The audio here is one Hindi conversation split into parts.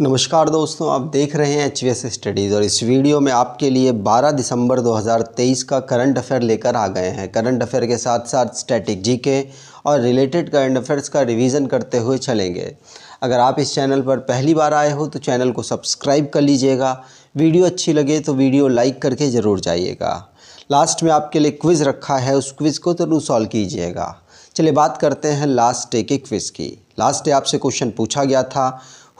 नमस्कार दोस्तों आप देख रहे हैं एच स्टडीज़ और इस वीडियो में आपके लिए 12 दिसंबर 2023 का करंट अफेयर लेकर आ गए हैं करंट अफेयर के साथ साथ स्टैटिक जीके और रिलेटेड करंट अफेयर्स का रिवीजन करते हुए चलेंगे अगर आप इस चैनल पर पहली बार आए हो तो चैनल को सब्सक्राइब कर लीजिएगा वीडियो अच्छी लगे तो वीडियो लाइक करके ज़रूर जाइएगा लास्ट में आपके लिए क्विज़ रखा है उस क्विज़ को ज़रूर सॉल्व कीजिएगा चलिए बात करते हैं लास्ट डे के क्विज़ की लास्ट डे आपसे क्वेश्चन पूछा गया था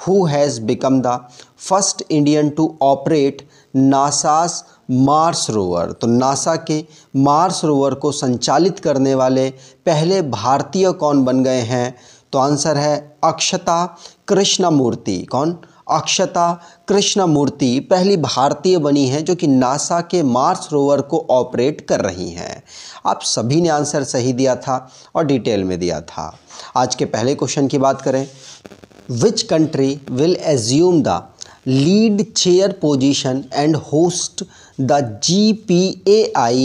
who has become the first Indian to operate NASA's Mars rover तो नासा के मार्स रोवर को संचालित करने वाले पहले भारतीय कौन बन गए हैं तो आंसर है अक्षता कृष्णमूर्ति कौन अक्षता कृष्णमूर्ति पहली भारतीय बनी है जो कि नासा के मार्स रोवर को ऑपरेट कर रही हैं आप सभी ने आंसर सही दिया था और डिटेल में दिया था आज के पहले क्वेश्चन की बात करें which country will assume the lead chair position and host the GPAI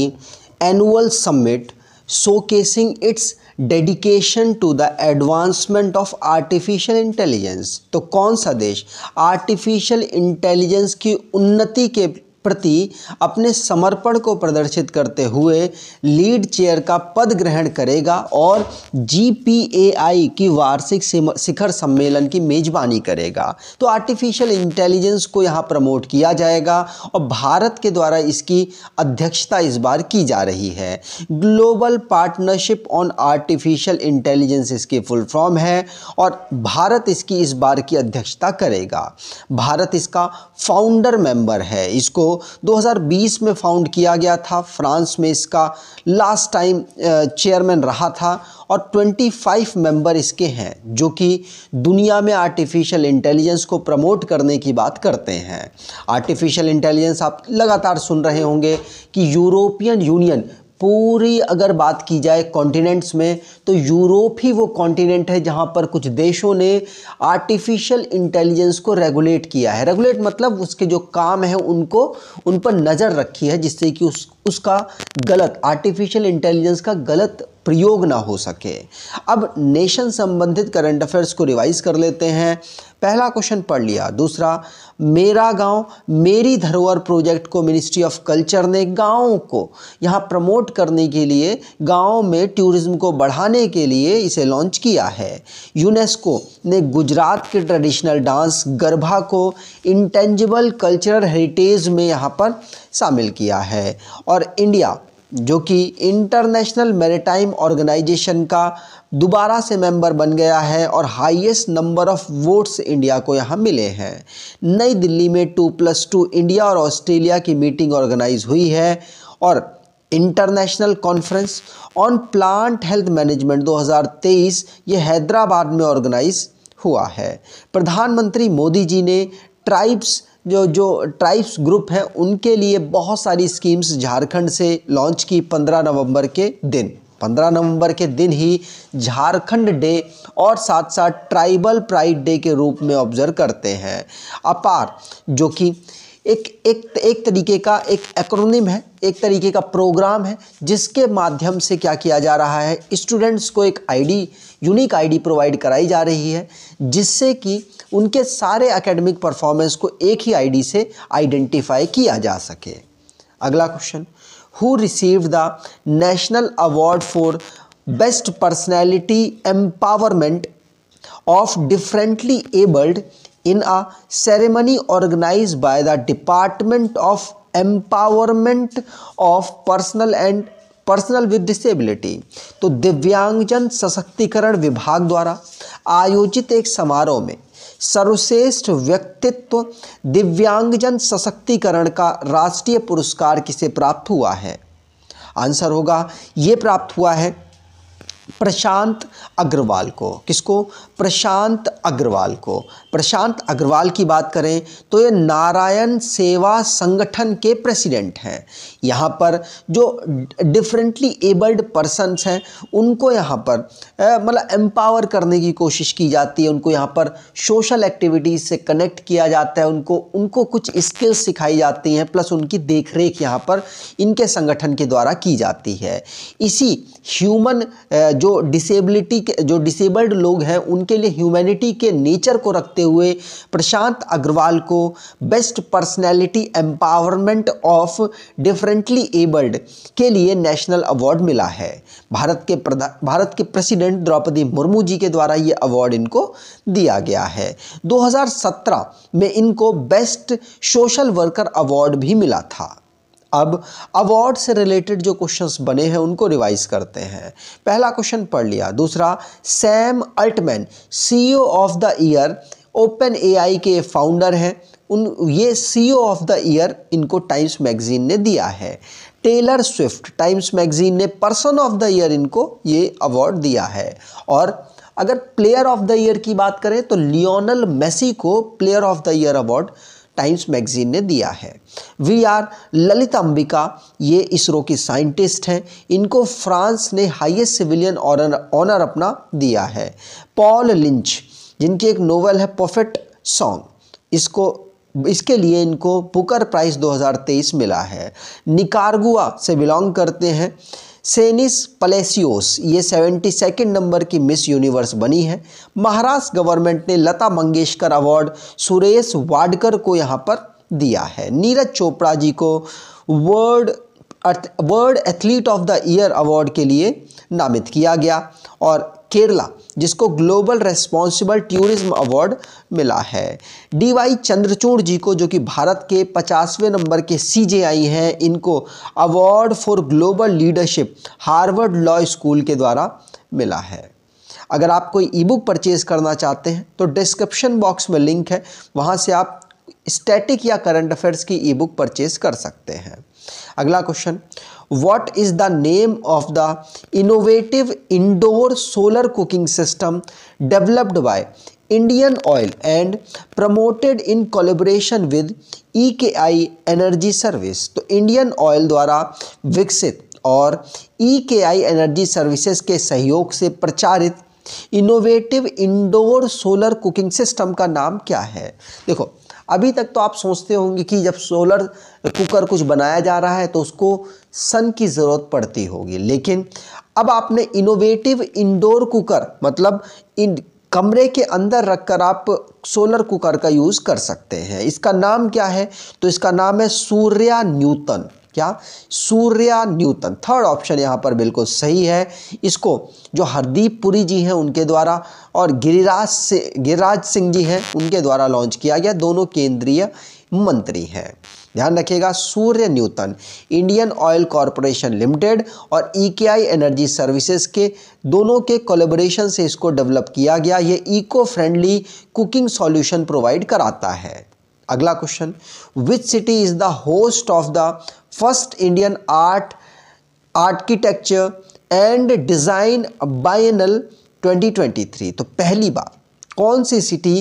annual summit showcasing its dedication to the advancement of artificial intelligence तो कौन सा देश आर्टिफिशियल इंटेलिजेंस की उन्नति के प्रति अपने समर्पण को प्रदर्शित करते हुए लीड चेयर का पद ग्रहण करेगा और जीपीएआई की वार्षिक शिखर सम्मेलन की मेजबानी करेगा तो आर्टिफिशियल इंटेलिजेंस को यहाँ प्रमोट किया जाएगा और भारत के द्वारा इसकी अध्यक्षता इस बार की जा रही है global partnership on artificial intelligence इसकी फुल फॉर्म है और भारत इसकी इस बार की अध्यक्षता करेगा भारत इसका फाउंडर मेंबर है इसको 2020 में फाउंड किया गया था फ्रांस में इसका लास्ट टाइम चेयरमैन रहा था और 25 मेंबर इसके हैं जो कि दुनिया में आर्टिफिशियल इंटेलिजेंस को प्रमोट करने की बात करते हैं आर्टिफिशियल इंटेलिजेंस आप लगातार सुन रहे होंगे कि यूरोपियन यूनियन पूरी अगर बात की जाए कॉन्टिनेंट्स में तो यूरोप ही वो कॉन्टिनेंट है जहाँ पर कुछ देशों ने आर्टिफिशियल इंटेलिजेंस को रेगुलेट किया है रेगुलेट मतलब उसके जो काम है उनको उन पर नज़र रखी है जिससे कि उस उसका गलत आर्टिफिशियल इंटेलिजेंस का गलत प्रयोग ना हो सके अब नेशन संबंधित करंट अफेयर्स को रिवाइज कर लेते हैं पहला क्वेश्चन पढ़ लिया दूसरा मेरा गांव मेरी धरोहर प्रोजेक्ट को मिनिस्ट्री ऑफ कल्चर ने गाँव को यहाँ प्रमोट करने के लिए गाँव में टूरिज़्म को बढ़ाने के लिए इसे लॉन्च किया है यूनेस्को ने गुजरात के ट्रेडिशनल डांस गरबा को इंटेंजिबल कल्चरल हेरिटेज में यहाँ पर शामिल किया है और इंडिया जो कि इंटरनेशनल मेरेटाइम ऑर्गेनाइजेशन का दोबारा से मेंबर बन गया है और highest number of votes India को यहाँ मिले हैं नई दिल्ली में टू प्लस टू इंडिया और ऑस्ट्रेलिया की मीटिंग ऑर्गेनाइज हुई है और international conference on plant health management 2023 ये हैदराबाद में ऑर्गेनाइज हुआ है प्रधानमंत्री मोदी जी ने ट्राइब्स जो जो ट्राइब्स ग्रुप हैं उनके लिए बहुत सारी स्कीम्स झारखंड से लॉन्च की 15 नवंबर के दिन पंद्रह नवंबर के दिन ही झारखंड डे और साथ साथ ट्राइबल प्राइड डे के रूप में ऑब्जर्व करते हैं अपार जो कि एक एक एक तरीके का एक एक्रोनिम है एक तरीके का प्रोग्राम है जिसके माध्यम से क्या किया जा रहा है स्टूडेंट्स को एक आईडी यूनिक आईडी प्रोवाइड कराई जा रही है जिससे कि उनके सारे एकेडमिक परफॉर्मेंस को एक ही आईडी से आइडेंटिफाई किया जा सके अगला question who receive the national award for best personality empowerment of differently abled in a ceremony organise by the department of empowerment of personal and personal with disability तो दिव्यांगजन सशक्तिकरण विभाग द्वारा आयोजित एक समारोह में सर्वश्रेष्ठ व्यक्तित्व दिव्यांगजन सशक्तिकरण का राष्ट्रीय पुरस्कार किसे प्राप्त हुआ है आंसर होगा ये प्राप्त हुआ है प्रशांत अग्रवाल को किसको प्रशांत अग्रवाल को प्रशांत अग्रवाल की बात करें तो ये नारायण सेवा संगठन के प्रेसिडेंट हैं यहाँ पर जो डिफरेंटली एबल्ड पर्सनस हैं उनको यहाँ पर मतलब एम्पावर करने की कोशिश की जाती है उनको यहाँ पर सोशल एक्टिविटीज़ से कनेक्ट किया जाता है उनको उनको कुछ स्किल्स सिखाई जाती हैं प्लस उनकी देख रेख यहाँ पर इनके संगठन के द्वारा की जाती है इसी ह्यूमन जो डिसेबिलिटी डिसेबिलिटी के जो डिसेबल्ड लोग हैं उनके लिए ह्यूमैनिटी के नेचर को रखते हुए प्रशांत अग्रवाल को best personality empowerment of differently abled के लिए नेशनल अवार्ड मिला है भारत के भारत के प्रेसिडेंट द्रौपदी मुर्मू जी के द्वारा ये अवार्ड इनको दिया गया है 2017 में इनको बेस्ट सोशल वर्कर अवार्ड भी मिला था अब अवार्ड से रिलेटेड जो क्वेश्चंस बने हैं उनको रिवाइज करते हैं पहला क्वेश्चन पढ़ लिया दूसरा Sam Altman CEO of the year OpenAI के फाउंडर हैं उन ये सीईओ ऑफ द ईयर इनको टाइम्स मैगजीन ने दिया है टेलर स्विफ्ट टाइम्स मैगजीन ने पर्सन ऑफ द ईयर इनको ये अवार्ड दिया है और अगर प्लेयर ऑफ द ईयर की बात करें तो लियोनल मेसी को player of the year award Times magazine ने दिया है वी आर ललित अंबिका ये इसरो की साइंटिस्ट हैं इनको फ्रांस ने हाईएस्ट सिविलियन ऑनर अपना दिया है पॉल लिंच जिनकी एक नोवेल है परफेक्ट सॉन्ग इसको इसके लिए इनको पुकर प्राइज 2023 मिला है निकारगुआ से बिलोंग करते हैं सेनिस पलेसियोस ये सेवेंटी सेकेंड नंबर की मिस यूनिवर्स बनी है महाराष्ट्र गवर्नमेंट ने लता मंगेशकर अवार्ड सुरेश वाडकर को यहाँ पर दिया है नीरज चोपड़ा जी को world world athlete of the year award के लिए नामित किया गया और केरला जिसको ग्लोबल रेस्पॉन्सिबल टूरिज्म अवार्ड मिला है डी वाई चंद्रचूड़ जी को जो कि भारत के पचासवें नंबर के सी जे आई हैं इनको award for global leadership Harvard law school के द्वारा मिला है अगर आप कोई ई बुक परचेज़ करना चाहते हैं तो डिस्क्रिप्शन बॉक्स में लिंक है वहाँ से आप स्टैटिक या करंट अफेयर्स की ई बुक परचेज़ कर सकते हैं अगला question what is the name of the innovative indoor solar cooking system developed by Indian Oil and promoted in collaboration with E K I energy service तो इंडियन ऑयल द्वारा विकसित और ई के आई एनर्जी सर्विसेज के सहयोग से प्रचारित innovative indoor solar cooking system का नाम क्या है देखो अभी तक तो आप सोचते होंगे कि जब सोलर कुकर कुछ बनाया जा रहा है तो उसको सन की ज़रूरत पड़ती होगी लेकिन अब आपने इनोवेटिव इंडोर कुकर मतलब इन कमरे के अंदर रखकर आप सोलर कुकर का यूज़ कर सकते हैं इसका नाम क्या है तो इसका नाम है सूर्या न्यूतन क्या सूर्या न्यूतन थर्ड ऑप्शन यहाँ पर बिल्कुल सही है इसको जो हरदीप पुरी जी हैं उनके द्वारा और गिरिराज से गिरिराज सिंह जी हैं उनके द्वारा लॉन्च किया गया दोनों केंद्रीय मंत्री हैं ध्यान रखिएगा Surya Nutan Indian Oil corporation limited और ईकेआई एनर्जी सर्विसेज के दोनों के कोलेबोरेशन से इसको डेवलप किया गया ये eco friendly cooking solution provide कराता है अगला question which city is the host of the first Indian art architecture and design biennale 2023 तो पहली बार कौन सी सिटी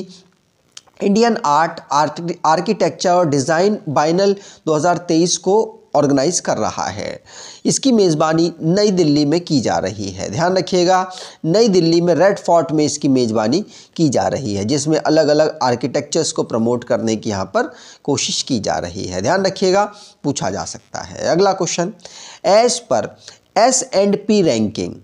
इंडियन आर्ट आर्किटेक्चर और डिज़ाइन बाइनल 2023 को ऑर्गेनाइज कर रहा है इसकी मेज़बानी नई दिल्ली में की जा रही है ध्यान रखिएगा नई दिल्ली में रेड फोर्ट में इसकी मेज़बानी की जा रही है जिसमें अलग अलग आर्किटेक्चर्स को प्रमोट करने की यहाँ पर कोशिश की जा रही है ध्यान रखिएगा पूछा जा सकता है अगला question as per S and P ranking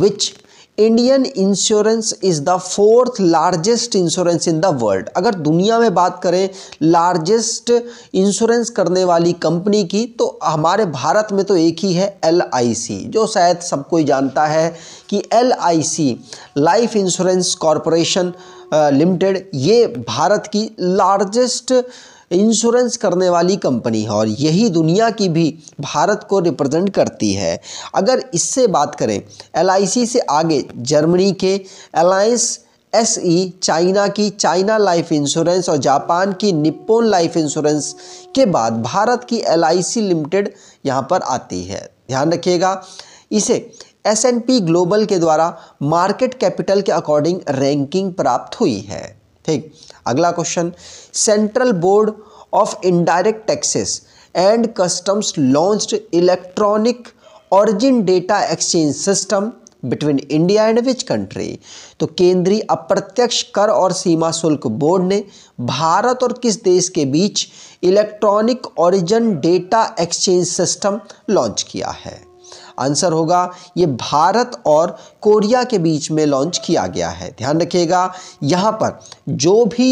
which Indian insurance is the fourth largest insurance in the world अगर दुनिया में बात करें लार्जेस्ट इंश्योरेंस करने वाली कंपनी की तो हमारे भारत में तो एक ही है एल जो शायद सब कोई जानता है कि L life insurance corporation limited ये भारत की लार्जेस्ट इंश्योरेंस करने वाली कंपनी है और यही दुनिया की भी भारत को रिप्रेजेंट करती है अगर इससे बात करें एल से आगे जर्मनी के अलायंस एस ई चाइना की चाइना लाइफ इंश्योरेंस और जापान की निप्पोन लाइफ इंश्योरेंस के बाद भारत की एल लिमिटेड यहाँ पर आती है ध्यान रखिएगा इसे एस पी ग्लोबल के द्वारा मार्केट कैपिटल के अकॉर्डिंग रैंकिंग प्राप्त हुई है ठीक अगला question central board of indirect taxes and customs launched electronic origin data exchange system between India and which country तो केंद्रीय अप्रत्यक्ष कर और सीमा शुल्क बोर्ड ने भारत और किस देश के बीच electronic origin data exchange system launch किया है आंसर होगा ये भारत और कोरिया के बीच में लॉन्च किया गया है ध्यान रखिएगा यहाँ पर जो भी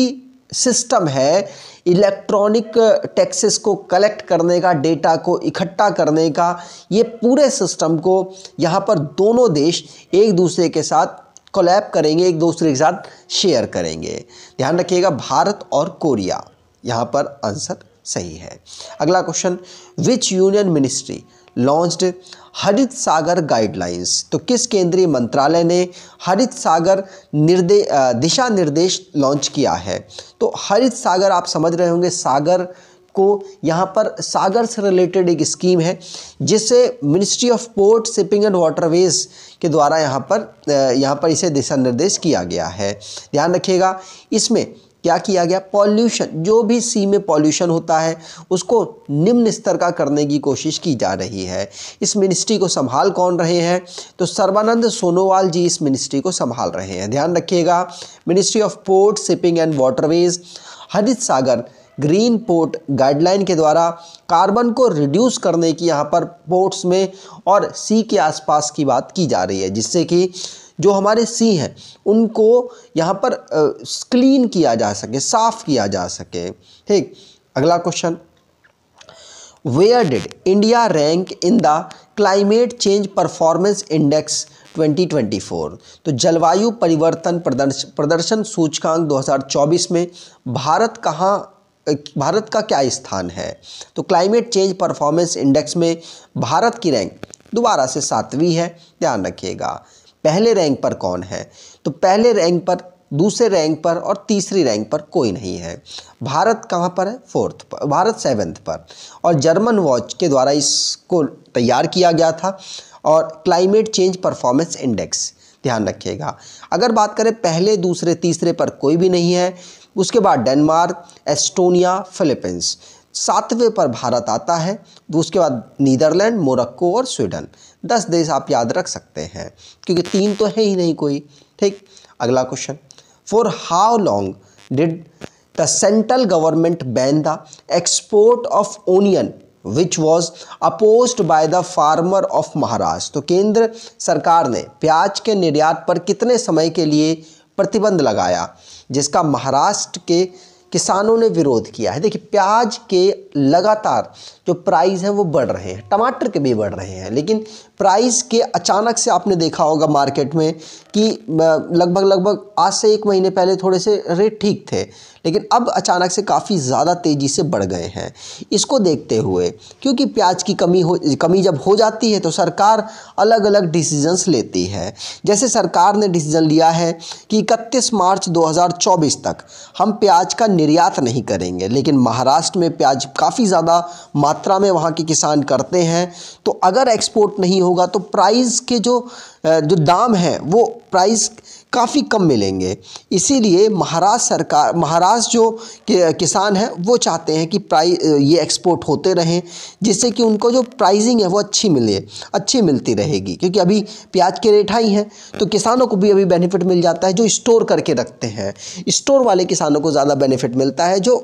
सिस्टम है इलेक्ट्रॉनिक टैक्सेस को कलेक्ट करने का डेटा को इकट्ठा करने का ये पूरे सिस्टम को यहाँ पर दोनों देश एक दूसरे के साथ कोलैप करेंगे एक दूसरे के साथ शेयर करेंगे ध्यान रखिएगा भारत और कोरिया यहाँ पर आंसर सही है अगला question which union ministry launched Harit Sagar guidelines तो किस केंद्रीय मंत्रालय ने हरित सागर निर्दे दिशा निर्देश लॉन्च किया है तो हरित सागर आप समझ रहे होंगे सागर को यहाँ पर सागर से रिलेटेड एक स्कीम है जिसे ministry of port shipping and waterways के द्वारा यहाँ पर यहाँ पर इसे दिशा निर्देश किया गया है ध्यान रखिएगा इसमें क्या किया गया पॉल्यूशन जो भी सी में पॉल्यूशन होता है उसको निम्न स्तर का करने की कोशिश की जा रही है इस मिनिस्ट्री को संभाल कौन रहे हैं तो सर्बानंद सोनोवाल जी इस मिनिस्ट्री को संभाल रहे हैं ध्यान रखिएगा ministry of port shipping and waterways Harit Sagar green port guideline के द्वारा कार्बन को रिड्यूस करने की यहाँ पर पोर्ट्स में और सी के आसपास की बात की जा रही है जिससे कि जो हमारे सी हैं उनको यहाँ पर क्लीन किया जा सके साफ़ किया जा सके ठीक अगला question where did India rank in the climate change performance index 2024 तो जलवायु परिवर्तन प्रदर्शन प्रदर्शन सूचकांक 2024 में भारत कहाँ भारत का क्या स्थान है तो क्लाइमेट चेंज परफॉर्मेंस इंडेक्स में भारत की रैंक दोबारा से सातवीं है ध्यान रखिएगा पहले रैंक पर कौन है तो पहले रैंक पर दूसरे रैंक पर और तीसरी रैंक पर कोई नहीं है भारत कहाँ पर है फोर्थ पर भारत सेवन्थ पर और जर्मन वॉच के द्वारा इसको तैयार किया गया था और क्लाइमेट चेंज परफॉर्मेंस इंडेक्स ध्यान रखिएगा अगर बात करें पहले दूसरे तीसरे पर कोई भी नहीं है उसके बाद डेनमार्क एस्टोनिया फिलीपींस सातवें पर भारत आता है तो उसके बाद नीदरलैंड मोरक्को और स्वीडन दस देश आप याद रख सकते हैं क्योंकि तीन तो है ही नहीं कोई ठीक अगला question for how long did the central government ban the export of onion which was oppose by the farmer of Maharashtra तो केंद्र सरकार ने प्याज के निर्यात पर कितने समय के लिए प्रतिबंध लगाया जिसका महाराष्ट्र के किसानों ने विरोध किया है देखिए प्याज के लगातार जो प्राइस हैं वो बढ़ रहे हैं टमाटर के भी बढ़ रहे हैं लेकिन प्राइस के अचानक से आपने देखा होगा मार्केट में कि लगभग लगभग आज से एक महीने पहले थोड़े से रेट ठीक थे लेकिन अब अचानक से काफ़ी ज़्यादा तेज़ी से बढ़ गए हैं इसको देखते हुए क्योंकि प्याज की कमी हो कमी जब हो जाती है तो सरकार अलग अलग डिसीजंस लेती है जैसे सरकार ने डिसीजन लिया है कि इकतीस मार्च 2024 तक हम प्याज का निर्यात नहीं करेंगे लेकिन महाराष्ट्र में प्याज काफ़ी ज़्यादा मात्रा में वहाँ के किसान करते हैं तो अगर एक्सपोर्ट नहीं हो होगा तो प्राइस के जो जो दाम है वो प्राइस काफ़ी कम मिलेंगे इसीलिए महाराष्ट्र सरकार महाराष्ट्र जो किसान हैं वो चाहते हैं कि प्राइ ये एक्सपोर्ट होते रहें जिससे कि उनको जो प्राइसिंग है वो अच्छी मिले अच्छी मिलती रहेगी क्योंकि अभी प्याज के रेट हाई हैं तो किसानों को भी अभी बेनिफिट मिल जाता है जो स्टोर करके रखते हैं स्टोर वाले किसानों को ज़्यादा बेनिफिट मिलता है जो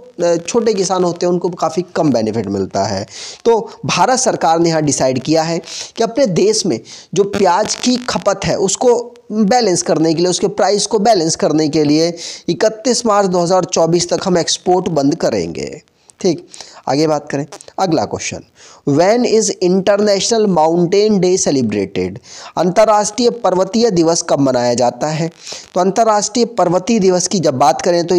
छोटे किसान होते हैं उनको काफ़ी कम बेनिफिट मिलता है तो भारत सरकार ने यहाँ डिसाइड किया है कि अपने देश में जो प्याज की खपत है उसको बैलेंस करने के लिए उसके प्राइस को बैलेंस करने के लिए 31 मार्च 2024 तक हम एक्सपोर्ट बंद करेंगे ठीक आगे बात करें अगला question when is international mountain day celebrated अंतर्राष्ट्रीय पर्वतीय दिवस कब मनाया जाता है तो अंतर्राष्ट्रीय पर्वतीय दिवस की जब बात करें तो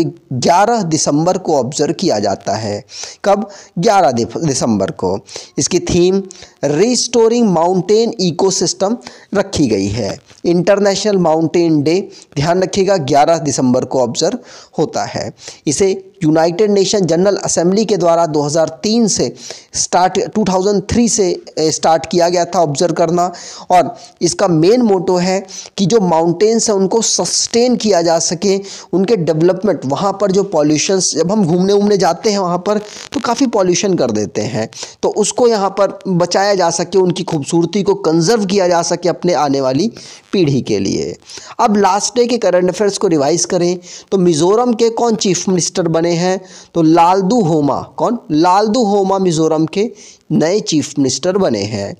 11 दिसंबर को ऑब्जर्व किया जाता है कब 11 दिसंबर को इसकी थीम रिस्टोरिंग माउंटेन इकोसिस्टम रखी गई है इंटरनेशनल माउंटेन डे ध्यान रखिएगा 11 दिसंबर को ऑब्जर्व होता है इसे यूनाइटेड नेशन जनरल असेंबली के द्वारा 2003 से स्टार्ट 2003 से स्टार्ट किया गया था ऑब्जर्व करना और इसका मेन मोटो है कि जो माउंटेन्स हैं उनको सस्टेन किया जा सके उनके डेवलपमेंट वहाँ पर जो पॉल्यूशन जब हम घूमने उमने जाते हैं वहाँ पर तो काफ़ी पॉल्यूशन कर देते हैं तो उसको यहाँ पर बचाया जा सके उनकी खूबसूरती को कंजर्व किया जा सके अपने आने वाली पीढ़ी के लिए अब लास्ट डे के करंट अफेयर्स को रिवाइज़ करें तो मिज़ोरम के कौन चीफ मिनिस्टर बने बने हैं तो लालदू होमा कौन लालदू होमा मिज़ोरम के नए चीफ मिनिस्टर बने हैं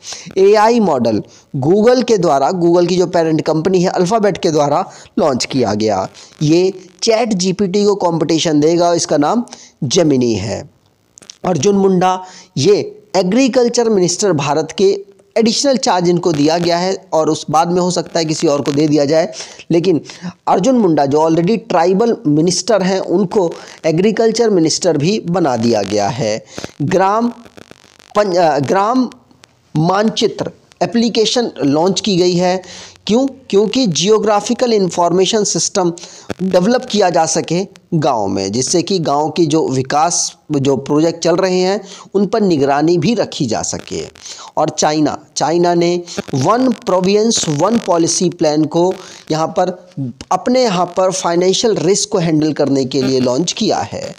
एआई मॉडल गूगल के द्वारा गूगल की जो पेरेंट कंपनी है अल्फ़ाबेट के द्वारा लॉन्च किया गया ये चैट जीपीटी को कंपटीशन देगा इसका नाम जमिनी है अर्जुन मुंडा ये एग्रीकल्चर मिनिस्टर भारत के एडिशनल चार्ज इनको दिया गया है और उस बाद में हो सकता है किसी और को दे दिया जाए लेकिन अर्जुन मुंडा जो ऑलरेडी ट्राइबल मिनिस्टर हैं उनको एग्रीकल्चर मिनिस्टर भी बना दिया गया है ग्राम पंच, ग्राम मानचित्र एप्लीकेशन लॉन्च की गई है क्यों क्योंकि जियोग्राफिकल इंफॉर्मेशन सिस्टम डेवलप किया जा सके गांव में जिससे कि गांव की जो विकास जो प्रोजेक्ट चल रहे हैं उन पर निगरानी भी रखी जा सके और चाइना चाइना ने one province one policy plan को यहाँ पर अपने यहाँ पर फाइनेंशियल रिस्क को हैंडल करने के लिए लॉन्च किया है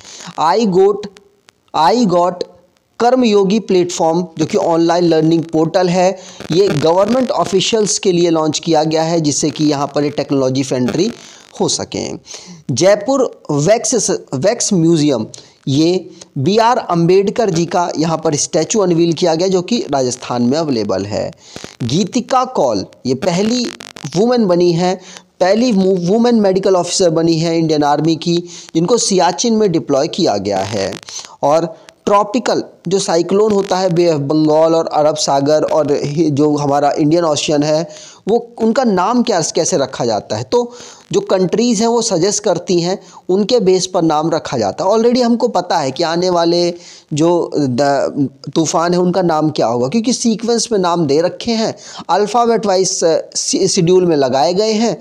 आई गोट आई गॉट कर्मयोगी प्लेटफॉर्म जो कि ऑनलाइन लर्निंग पोर्टल है ये गवर्नमेंट ऑफिशियल्स के लिए लॉन्च किया गया है जिससे कि यहाँ पर टेक्नोलॉजी फेंट्री हो सकें जयपुर वैक्स वैक्स म्यूज़ियम ये बी आर अम्बेडकर जी का यहाँ पर स्टैचू अनवील किया गया जो कि राजस्थान में अवेलेबल है गीतिका कॉल ये पहली वुमेन बनी है पहली वुमेन मेडिकल ऑफिसर बनी है इंडियन आर्मी की जिनको सियाचिन में डिप्लॉय किया गया है और ट्रॉपिकल जो साइक्लोन होता है बे ऑफ बंगाल और अरब सागर और जो हमारा इंडियन ओशियन है वो उनका नाम क्या कैसे रखा जाता है तो जो कंट्रीज़ हैं वो सजेस्ट करती हैं उनके बेस पर नाम रखा जाता है ऑलरेडी हमको पता है कि आने वाले जो तूफ़ान है उनका नाम क्या होगा क्योंकि सीक्वेंस में नाम दे रखे हैं अल्फ़ाबेट वाइज शेड्यूल में लगाए गए हैं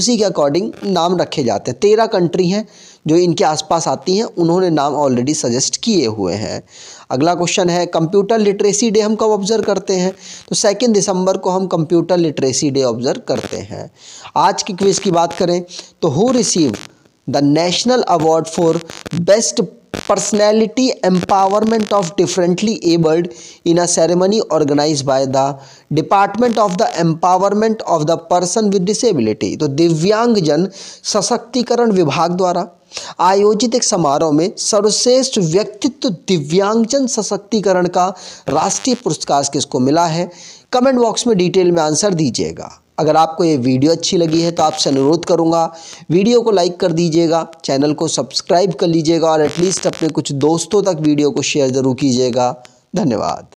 उसी के अकॉर्डिंग नाम रखे जाते हैं तेरह कंट्री हैं जो इनके आसपास आती हैं उन्होंने नाम ऑलरेडी सजेस्ट किए हुए हैं अगला क्वेश्चन है कंप्यूटर लिटरेसी डे हम कब ऑब्जर्व करते हैं तो सेकेंड दिसंबर को हम कंप्यूटर लिटरेसी डे ऑब्जर्व करते हैं आज की क्विज़ की बात करें तो who receive the national award for best personality empowerment of differently abled in a ceremony organise by the department of the empowerment of the person with disability तो दिव्यांगजन सशक्तिकरण विभाग द्वारा आयोजित एक समारोह में सर्वश्रेष्ठ व्यक्तित्व दिव्यांगजन सशक्तिकरण का राष्ट्रीय पुरस्कार किसको मिला है कमेंट बॉक्स में डिटेल में आंसर दीजिएगा अगर आपको ये वीडियो अच्छी लगी है तो आपसे अनुरोध करूँगा वीडियो को लाइक कर दीजिएगा चैनल को सब्सक्राइब कर लीजिएगा और एटलीस्ट अपने कुछ दोस्तों तक वीडियो को शेयर ज़रूर कीजिएगा धन्यवाद